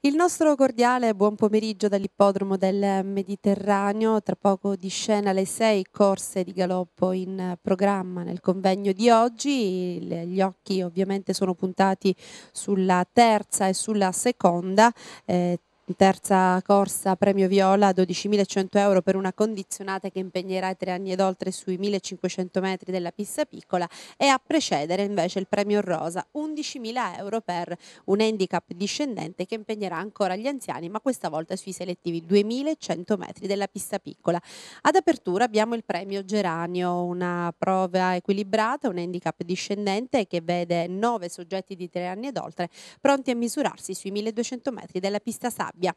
Il nostro cordiale buon pomeriggio dall'ippodromo del Mediterraneo, tra poco di scena le sei corse di galoppo in programma nel convegno di oggi, gli occhi ovviamente sono puntati sulla terza e sulla seconda, eh, terza corsa premio viola 12.100 euro per una condizionata che impegnerà i tre anni ed oltre sui 1.500 metri della pista piccola e a precedere invece il premio rosa 11.000 euro per un handicap discendente che impegnerà ancora gli anziani ma questa volta sui selettivi 2.100 metri della pista piccola. Ad apertura abbiamo il premio Geranio, una prova equilibrata, un handicap discendente che vede nove soggetti di tre anni ed oltre pronti a misurarsi sui 1.200 metri della pista sabbia rabbia.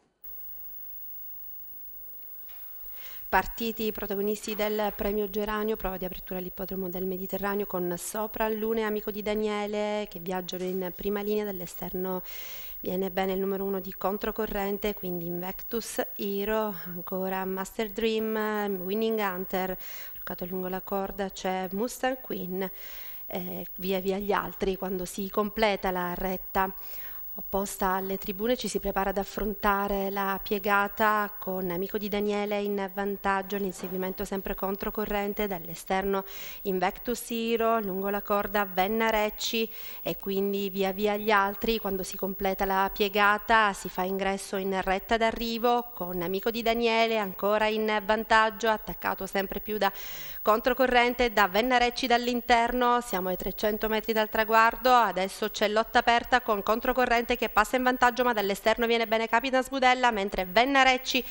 Partiti protagonisti del premio Geranio, prova di apertura all'ippodromo del Mediterraneo con Sopra, Lune, amico di Daniele che viaggiano in prima linea dall'esterno. Viene bene il numero uno di controcorrente, quindi Invectus, Hero, ancora Master Dream, Winning Hunter, toccato lungo la corda c'è Mustang Queen, eh, via via gli altri quando si completa la retta opposta alle tribune ci si prepara ad affrontare la piegata con Amico di Daniele in vantaggio, l'inseguimento sempre controcorrente dall'esterno Invectus Hero, lungo la corda Venna Recci e quindi via via gli altri. Quando si completa la piegata si fa ingresso in retta d'arrivo con Amico di Daniele ancora in vantaggio, attaccato sempre più da controcorrente da Venna Recci dall'interno, siamo ai 300 metri dal traguardo, adesso c'è lotta aperta con controcorrente Cremante che passa in vantaggio ma dall'esterno viene bene Capitan Sbudella mentre Vennarecci,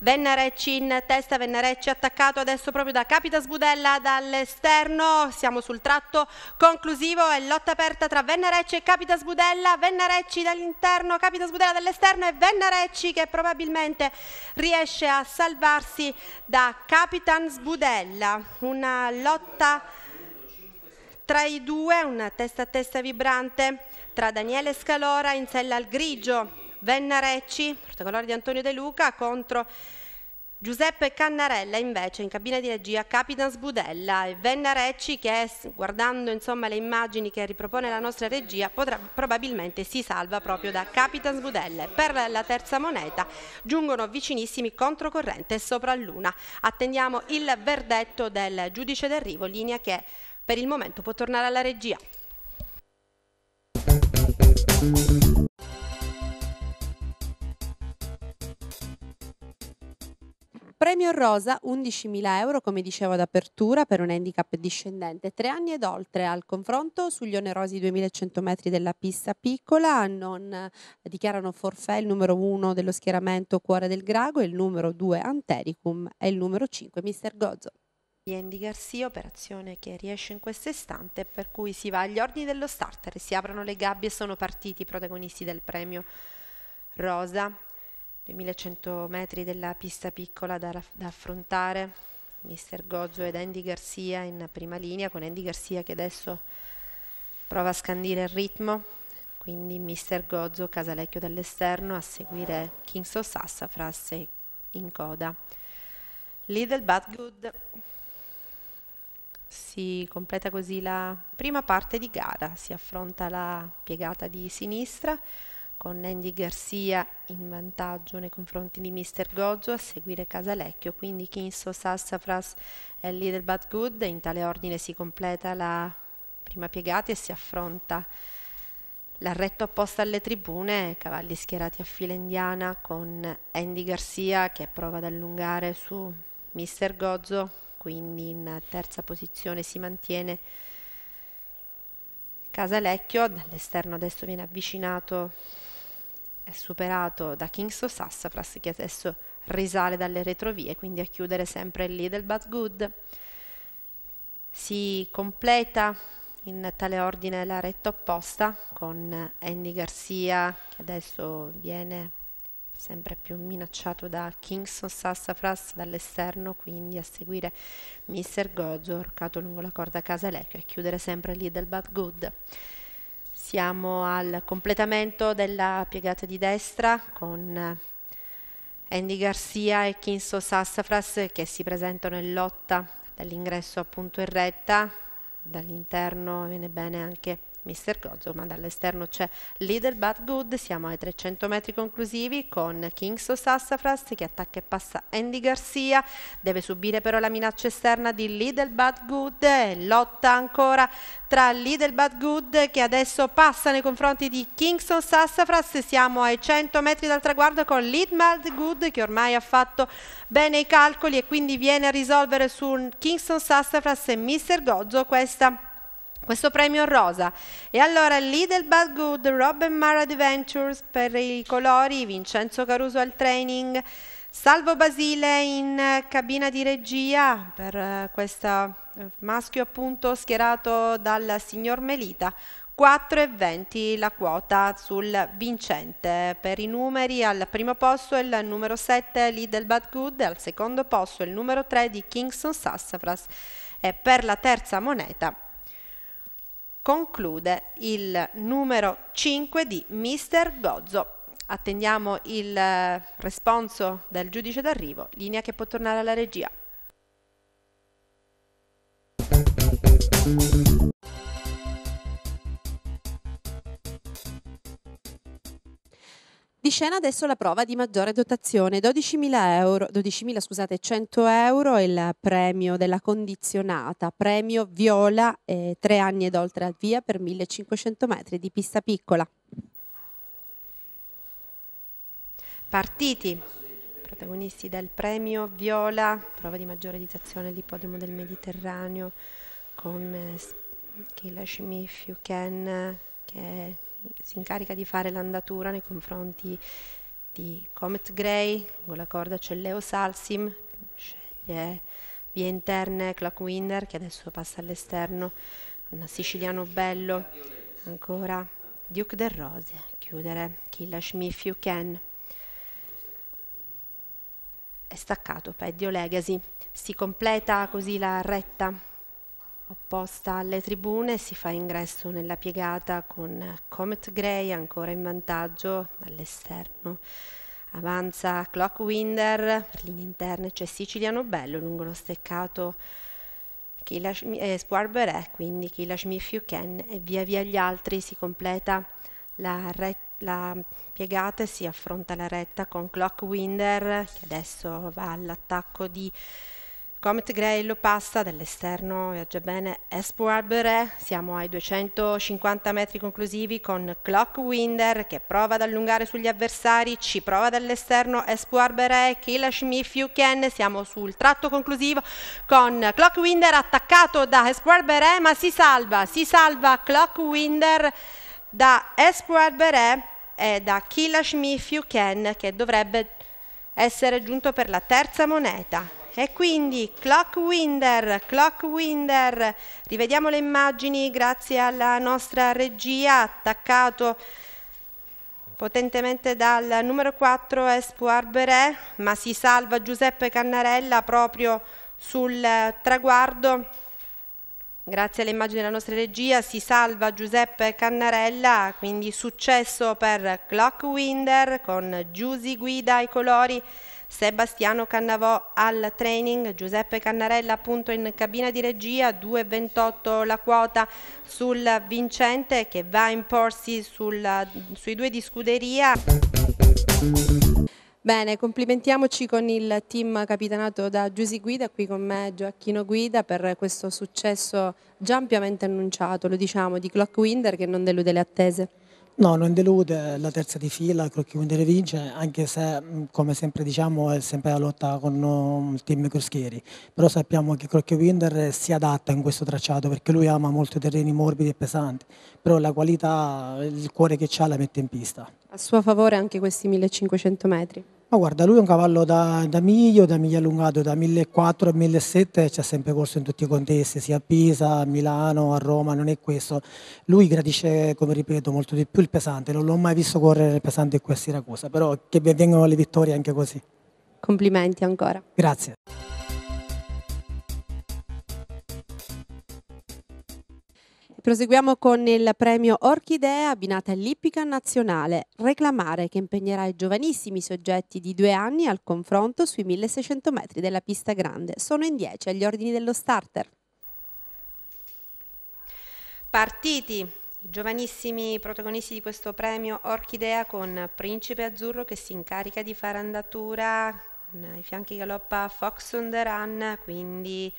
Vennarecci in testa, Vennarecci attaccato adesso proprio da Capitan Sbudella dall'esterno, siamo sul tratto conclusivo e lotta aperta tra Vennarecci e Capitan Sbudella, Vennarecci dall'interno, Capitan Sbudella dall'esterno e Vennarecci che probabilmente riesce a salvarsi da Capitan Sbudella, una lotta tra i due, una testa a testa vibrante tra Daniele Scalora in sella al grigio, Venna Recci, protocolore di Antonio De Luca, contro Giuseppe Cannarella invece in cabina di regia Capitan Sbudella e Venna Recci che guardando insomma, le immagini che ripropone la nostra regia potrà, probabilmente si salva proprio da Capitan Sbudella. Per la terza moneta giungono vicinissimi controcorrente e sopra l'una. Attendiamo il verdetto del giudice d'arrivo, linea che per il momento può tornare alla regia. Premio Rosa 11.000 euro, come dicevo ad apertura, per un handicap discendente, tre anni ed oltre al confronto sugli onerosi 2.100 metri della pista piccola, non eh, dichiarano forfè il numero 1 dello schieramento Cuore del Grago, il numero 2 Antericum e il numero 5 Mister Gozo di Andy Garcia, operazione che riesce in questo istante, per cui si va agli ordini dello starter, si aprono le gabbie e sono partiti i protagonisti del premio Rosa. 2100 metri della pista piccola da, da affrontare, Mister Gozzo ed Andy Garcia in prima linea, con Andy Garcia che adesso prova a scandire il ritmo, quindi Mister Gozzo, Casalecchio dall'esterno, a seguire Kings of Sassafras in coda. Little but good. Si completa così la prima parte di gara, si affronta la piegata di sinistra con Andy Garcia in vantaggio nei confronti di Mr. Gozzo a seguire Casalecchio, quindi Kinso, Sassafras e Little But Good. In tale ordine si completa la prima piegata e si affronta l'arretto apposta alle tribune, cavalli schierati a fila indiana con Andy Garcia che prova ad allungare su Mr. Gozzo quindi in terza posizione si mantiene Casalecchio, dall'esterno adesso viene avvicinato e superato da Kingston Sassafras che adesso risale dalle retrovie, quindi a chiudere sempre lì del Bad Good. Si completa in tale ordine la retta opposta con Andy Garcia che adesso viene sempre più minacciato da Kingston Sassafras dall'esterno, quindi a seguire Mr. Gozo, orcato lungo la corda Casalecchio e chiudere sempre lì del Bad Good. Siamo al completamento della piegata di destra con eh, Andy Garcia e Kingston Sassafras che si presentano in lotta dall'ingresso appunto in retta, dall'interno viene bene anche Mr. Gozo, ma dall'esterno c'è Little But Good, siamo ai 300 metri conclusivi con Kingso Sassafras che attacca e passa Andy Garcia, deve subire però la minaccia esterna di Little But Good, lotta ancora tra Little But Good che adesso passa nei confronti di Kingston Sassafras, siamo ai 100 metri dal traguardo con Little But Good che ormai ha fatto bene i calcoli e quindi viene a risolvere su Kingston Sassafras e Mr. Gozo questa questo premio rosa. E allora Little Bad Good, Rob Mara Adventures per i colori, Vincenzo Caruso al training, Salvo Basile in cabina di regia per eh, questo eh, maschio appunto schierato dal signor Melita. 4,20 la quota sul vincente. Per i numeri al primo posto il numero 7 Little Bad Good, al secondo posto il numero 3 di Kingston Sassafras e per la terza moneta conclude il numero 5 di Mr. Gozzo. Attendiamo il eh, responso del giudice d'arrivo, linea che può tornare alla regia. scena adesso la prova di maggiore dotazione, 12.000 euro, 12.000 scusate, 100 euro è il premio della condizionata, premio viola, eh, tre anni ed oltre al via per 1500 metri di pista piccola. Partiti, protagonisti del premio viola, prova di maggiore dotazione all'ippodromo del Mediterraneo con eh, Killa Shimif, Yuken, che si incarica di fare l'andatura nei confronti di Comet Grey, con la corda c'è Leo Salsim, sceglie via interne Clockwinder che adesso passa all'esterno, un siciliano bello, ancora Duke del Rose, chiudere Killash Me If You Can. È staccato Pedio Legacy, si completa così la retta opposta alle tribune si fa ingresso nella piegata con Comet Grey ancora in vantaggio dall'esterno. Avanza Clockwinder, per linee interne c'è Siciliano Bello lungo lo steccato Kilash, eh, quindi Kilash Me If You Can e via via gli altri si completa la, re, la piegata e si affronta la retta con Clockwinder che adesso va all'attacco di Comet lo passa dall'esterno, viaggia bene, Espo Arbore, eh? siamo ai 250 metri conclusivi con Clockwinder che prova ad allungare sugli avversari, ci prova dall'esterno Espo Arbore, eh? Kilash Mifiu Ken, siamo sul tratto conclusivo con Clockwinder attaccato da Espo Arbore eh? ma si salva, si salva Clockwinder da Espo Arbore e da Kilash Mifiu Ken che dovrebbe essere giunto per la terza moneta. E quindi Clockwinder, Clockwinder, rivediamo le immagini grazie alla nostra regia attaccato potentemente dal numero 4 Espoir Beret, ma si salva Giuseppe Cannarella proprio sul eh, traguardo. Grazie alle immagini della nostra regia si salva Giuseppe Cannarella, quindi successo per Clockwinder con Giusy guida i colori Sebastiano Cannavò al training, Giuseppe Cannarella appunto in cabina di regia, 2,28 la quota sul vincente che va a imporsi sul, sui due di scuderia. Bene, complimentiamoci con il team capitanato da Giusy Guida, qui con me Gioacchino Guida, per questo successo già ampiamente annunciato, lo diciamo, di Clockwinder che non delude le attese. No, non delude la terza di fila, chiunque vince, anche se come sempre diciamo è sempre la lotta con um, il team Croschieri, però sappiamo che Crocchio Winder si adatta in questo tracciato perché lui ama molto i terreni morbidi e pesanti, però la qualità, il cuore che ha la mette in pista. A suo favore anche questi 1500 metri? Ma guarda, lui è un cavallo da, da miglio, da miglio allungato, da 1.400 a 1.700 ha sempre corso in tutti i contesti, sia a Pisa, a Milano, a Roma, non è questo. Lui gradisce, come ripeto, molto di più il pesante, non l'ho mai visto correre il pesante qui a Siracusa, però che vengano le vittorie anche così. Complimenti ancora. Grazie. Proseguiamo con il premio Orchidea abbinata all'Ippica Nazionale, reclamare che impegnerà i giovanissimi soggetti di due anni al confronto sui 1600 metri della pista grande. Sono in 10 agli ordini dello starter. Partiti! I giovanissimi protagonisti di questo premio Orchidea con Principe Azzurro che si incarica di fare andatura, con i fianchi galoppa Fox on the Run, quindi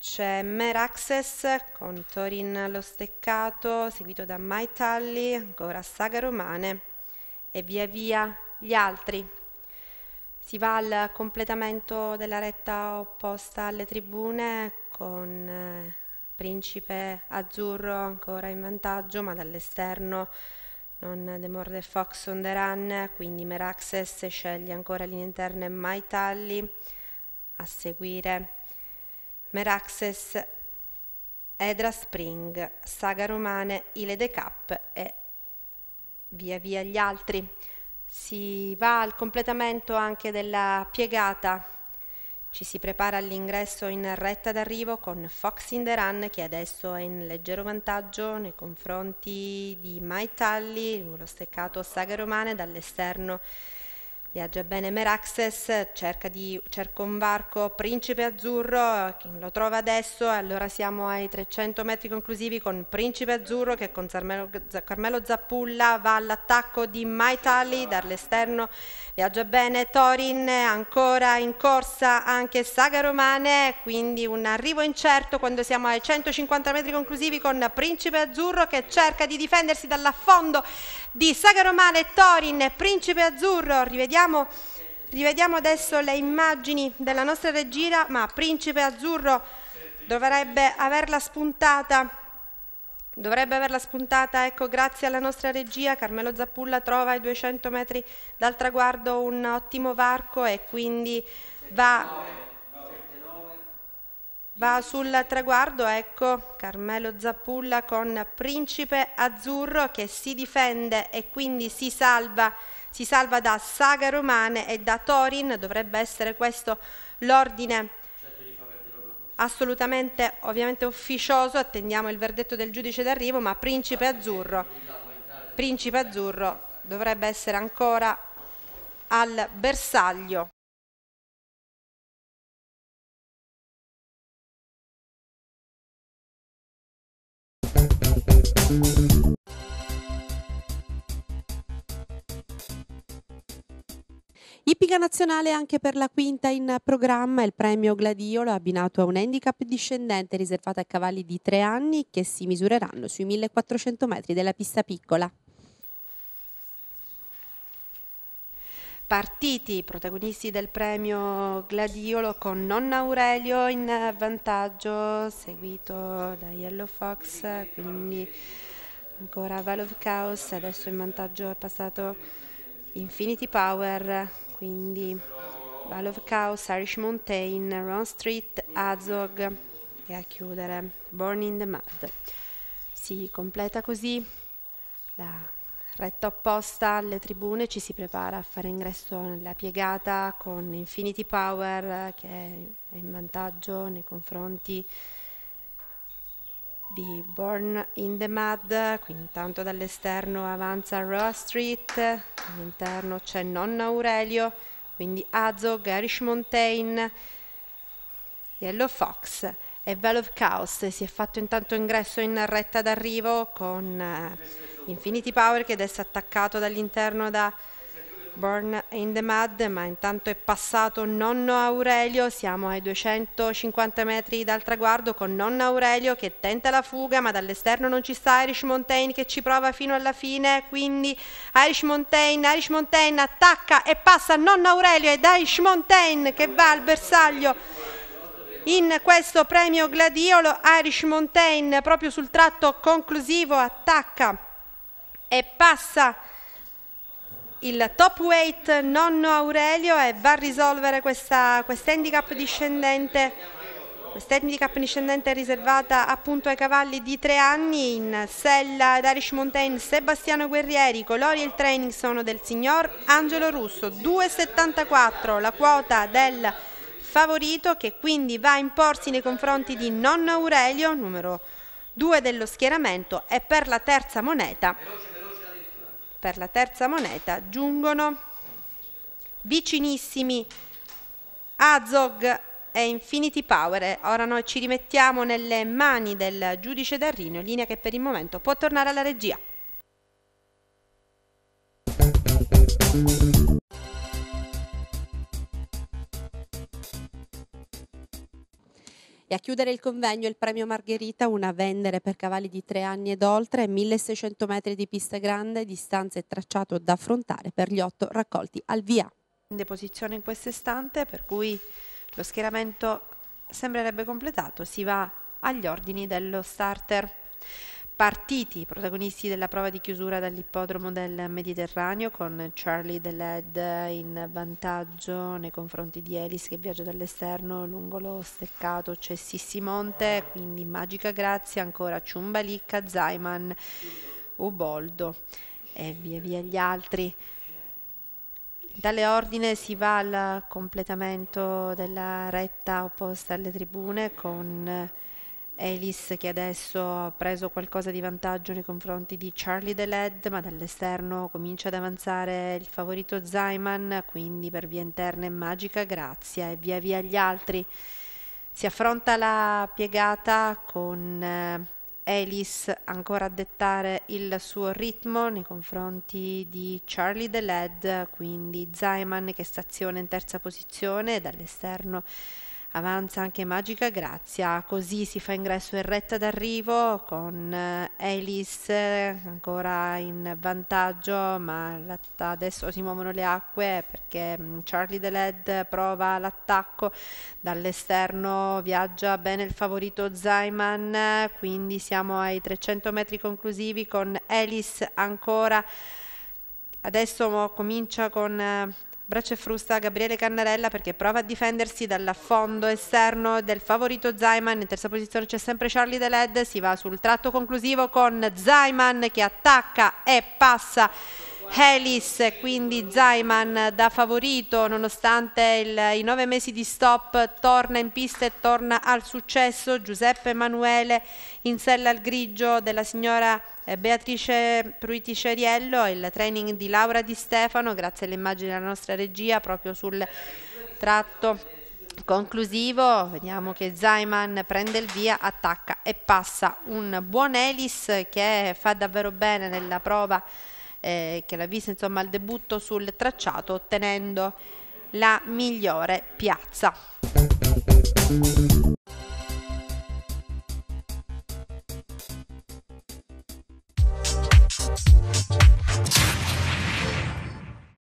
c'è Meraxes con Torin allo steccato, seguito da Maitalli, ancora Saga Romane e via via gli altri. Si va al completamento della retta opposta alle tribune con eh, Principe Azzurro ancora in vantaggio, ma dall'esterno non demorde Fox on the run, quindi Meraxes sceglie ancora linee interne e Maitalli a seguire Meraxes, Edra Spring, Saga Romane, Ile de Cap e via via gli altri. Si va al completamento anche della piegata. Ci si prepara all'ingresso in retta d'arrivo con Fox in the Run che adesso è in leggero vantaggio nei confronti di Mai Tully, lo steccato Saga Romane dall'esterno Viaggia bene Meraxes, cerca di varco Principe Azzurro, lo trova adesso, allora siamo ai 300 metri conclusivi con Principe Azzurro che con Carmelo Zappulla va all'attacco di Maitali dall'esterno, viaggia bene Torin, ancora in corsa anche Saga Romane, quindi un arrivo incerto quando siamo ai 150 metri conclusivi con Principe Azzurro che cerca di difendersi dall'affondo di Saga Romana e Principe Azzurro. Rivediamo, rivediamo adesso le immagini della nostra regia, ma Principe Azzurro dovrebbe averla spuntata dovrebbe averla spuntata, ecco, grazie alla nostra regia, Carmelo Zappulla trova ai 200 metri dal traguardo un ottimo varco e quindi va... Va sul traguardo, ecco, Carmelo Zappulla con Principe Azzurro che si difende e quindi si salva, si salva da Saga Romane e da Torin, dovrebbe essere questo l'ordine assolutamente ovviamente ufficioso, attendiamo il verdetto del giudice d'arrivo, ma Principe Azzurro, Principe Azzurro dovrebbe essere ancora al bersaglio. Ippica nazionale anche per la quinta in programma, il premio Gladiolo abbinato a un handicap discendente riservato a cavalli di tre anni che si misureranno sui 1400 metri della pista piccola. partiti i protagonisti del premio Gladiolo con Nonna Aurelio in vantaggio, seguito da Yellow Fox, quindi ancora Val of Chaos, adesso in vantaggio è passato Infinity Power quindi Valley of Chaos, Irish Mountain, Run Street, Azog e a chiudere Born in the Mud. Si completa così la retta opposta alle tribune, ci si prepara a fare ingresso nella piegata con Infinity Power che è in vantaggio nei confronti di Born in the Mud, qui intanto dall'esterno avanza Roa Street, all'interno c'è Nonna Aurelio, quindi Azo, Garish Mountain, Yellow Fox e Vale of Chaos. Si è fatto intanto ingresso in retta d'arrivo con eh, Infinity Power che adesso è attaccato dall'interno da Born in the Mud, ma intanto è passato nonno Aurelio, siamo ai 250 metri dal traguardo con nonno Aurelio che tenta la fuga, ma dall'esterno non ci sta Irish Mountain che ci prova fino alla fine, quindi Irish Mountain, Irish Mountain attacca e passa nonno Aurelio ed Irish Mountain che va al bersaglio in questo premio Gladiolo Irish Mountain proprio sul tratto conclusivo attacca e passa il top weight nonno Aurelio e va a risolvere questa quest handicap discendente, quest handicap discendente riservata appunto ai cavalli di tre anni in sella d'Arish Mountain Sebastiano Guerrieri, i colori e il training sono del signor Angelo Russo, 2,74 la quota del favorito che quindi va a imporsi nei confronti di nonno Aurelio, numero 2 dello schieramento e per la terza moneta per la terza moneta giungono vicinissimi Azog e Infinity Power. Ora noi ci rimettiamo nelle mani del giudice Darrino, linea che per il momento può tornare alla regia. E a chiudere il convegno il premio Margherita, una vendere per cavalli di tre anni ed oltre, 1600 metri di pista grande, distanze e tracciato da affrontare per gli otto raccolti al via. In deposizione in questo istante, per cui lo schieramento sembrerebbe completato, si va agli ordini dello starter partiti i protagonisti della prova di chiusura dall'ippodromo del Mediterraneo con Charlie Deled in vantaggio nei confronti di Elis che viaggia dall'esterno lungo lo steccato c'è Sissi Monte quindi Magica Grazia ancora Ciumbalicca, Zaiman Uboldo e via via gli altri dalle ordine si va al completamento della retta opposta alle tribune con Ellis che adesso ha preso qualcosa di vantaggio nei confronti di Charlie Deled, ma dall'esterno comincia ad avanzare il favorito Zayman, quindi per via interna è Magica Grazia e via via gli altri. Si affronta la piegata con eh, Ellis ancora a dettare il suo ritmo nei confronti di Charlie The Led, quindi Zayman che staziona in terza posizione dall'esterno avanza anche Magica Grazia, così si fa ingresso in retta d'arrivo con Elis eh, eh, ancora in vantaggio, ma adesso si muovono le acque perché mm, Charlie the Led prova l'attacco, dall'esterno viaggia bene il favorito Zaiman, quindi siamo ai 300 metri conclusivi con Elis ancora adesso comincia con eh, Braccio e frusta Gabriele Cannarella perché prova a difendersi dall'affondo esterno del favorito Zaiman. In terza posizione c'è sempre Charlie Deled, si va sul tratto conclusivo con Zaiman che attacca e passa Helis, quindi Zaiman da favorito nonostante il, i nove mesi di stop torna in pista e torna al successo Giuseppe Emanuele in sella al grigio della signora eh, Beatrice Pruiti Ceriello il training di Laura Di Stefano grazie alle immagini della nostra regia proprio sul tratto conclusivo vediamo che Zaiman prende il via attacca e passa un buon Elis che fa davvero bene nella prova eh, che l'ha vista insomma al debutto sul tracciato ottenendo la migliore piazza.